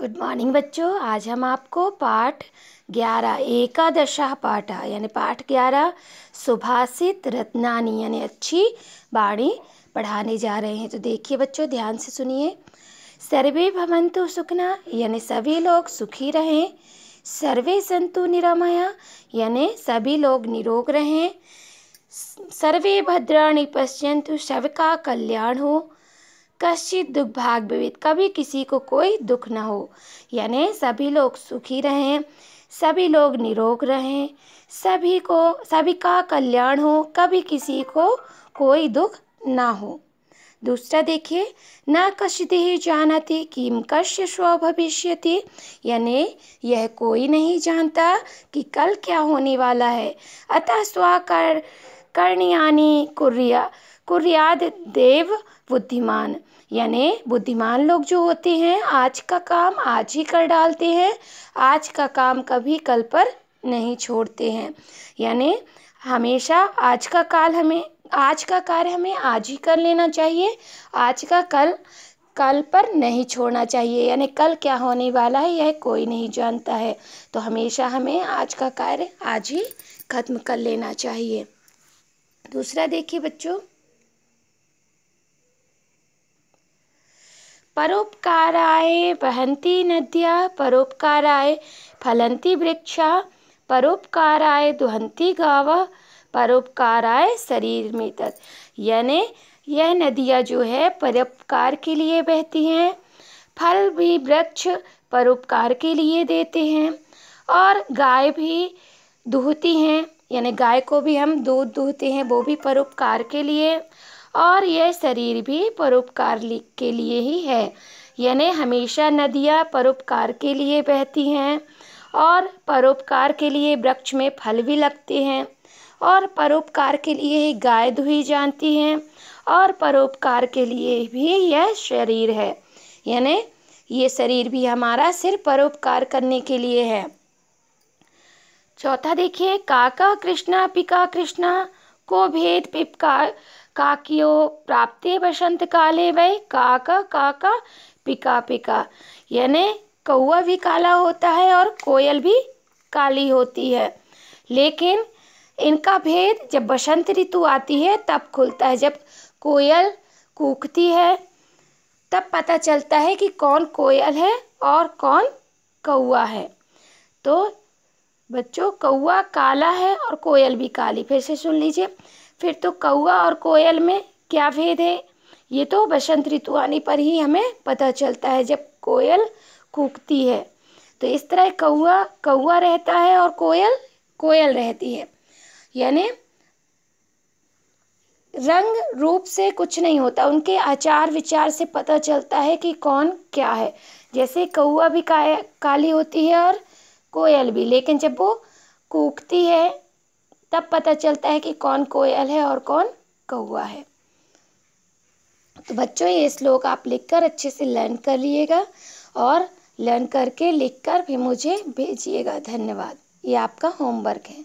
good morning बच्चों आज हम आपको पाठ ग्यारह एकादशा पाठ यानी पाठ ग्यारह सुभाषित रत्नानी यानी अच्छी बाणी पढ़ाने जा रहे हैं तो देखिए बच्चों ध्यान से सुनिए सर्वे भवंतु सुखना यानी सभी लोग सुखी रहें सर्वे संतु निरामया यानी सभी लोग निरोग रहें सर्वे भद्राणी पश्यंतु सबका कल्याण हो कश्चित दुख भाग विविध कभी किसी को कोई दुख ना हो यानी सभी लोग सुखी रहें सभी लोग निरोग रहें सभी को सभी का कल्याण हो कभी किसी को कोई दुख ना हो दूसरा देखिए न कश्यति ही जानती किम कश्य स्व भविष्य यानी यह कोई नहीं जानता कि कल क्या होने वाला है अतः स्व कर कर्णियानी कुर्या कुर्याद देव बुद्धिमान यानी बुद्धिमान लोग जो होते हैं आज का काम आज ही कर डालते हैं आज का काम कभी कल पर नहीं छोड़ते हैं यानी हमेशा आज का काल हमें आज का कार्य हमें आज ही कर लेना चाहिए आज का कल कल पर नहीं छोड़ना चाहिए यानी कल क्या होने वाला है यह कोई नहीं जानता है तो हमेशा हमें आज का कार्य आज ही खत्म कर लेना चाहिए दूसरा देखिए बच्चों परोपकाराय वहन्ति नद्यः परोपकाराय फलन्ति वृक्षाः परोपकाराय दुहंती गावः परोपकाराय शरीर में तत् यानी यह नदियाँ जो है परोपकार के लिए बहती हैं फल भी वृक्ष परोपकार के लिए देते हैं और गाय भी दूहती हैं यानी गाय को भी हम दूध दूहते हैं वो भी परोपकार के लिए और यह शरीर भी परोपकार के लिए ही है यानी हमेशा नदियाँ परोपकार के लिए बहती हैं और परोपकार के लिए वृक्ष में फल भी लगते हैं और परोपकार के लिए ही गाय धोई जानती हैं और परोपकार के लिए भी यह शरीर है यानी ये शरीर भी हमारा सिर्फ परोपकार करने के लिए है चौथा देखिए काका कृष्णा पिका कृष्णा को भेद पिपका काकियो प्राप्ति बसंत काले वै काका काका पिका पिका यानी कौआ भी काला होता है और कोयल भी काली होती है लेकिन इनका भेद जब बसंत ऋतु आती है तब खुलता है जब कोयल कूकती है तब पता चलता है कि कौन कोयल है और कौन कौआ है तो बच्चों कौआ काला है और कोयल भी काली फिर से सुन लीजिए फिर तो कौआ और कोयल में क्या भेद है ये तो बसंत ऋतु आने पर ही हमें पता चलता है जब कोयल कूकती है तो इस तरह कौआ कौआ रहता है और कोयल कोयल रहती है यानी रंग रूप से कुछ नहीं होता उनके आचार विचार से पता चलता है कि कौन क्या है जैसे कौआ भी का, काली होती है और कोयल भी लेकिन जब वो कूकती है तब पता चलता है कि कौन कोयल है और कौन कौआ है तो बच्चों ये श्लोक आप लिखकर अच्छे से लर्न कर लिएगा और लर्न करके लिखकर भी मुझे भेजिएगा धन्यवाद ये आपका होमवर्क है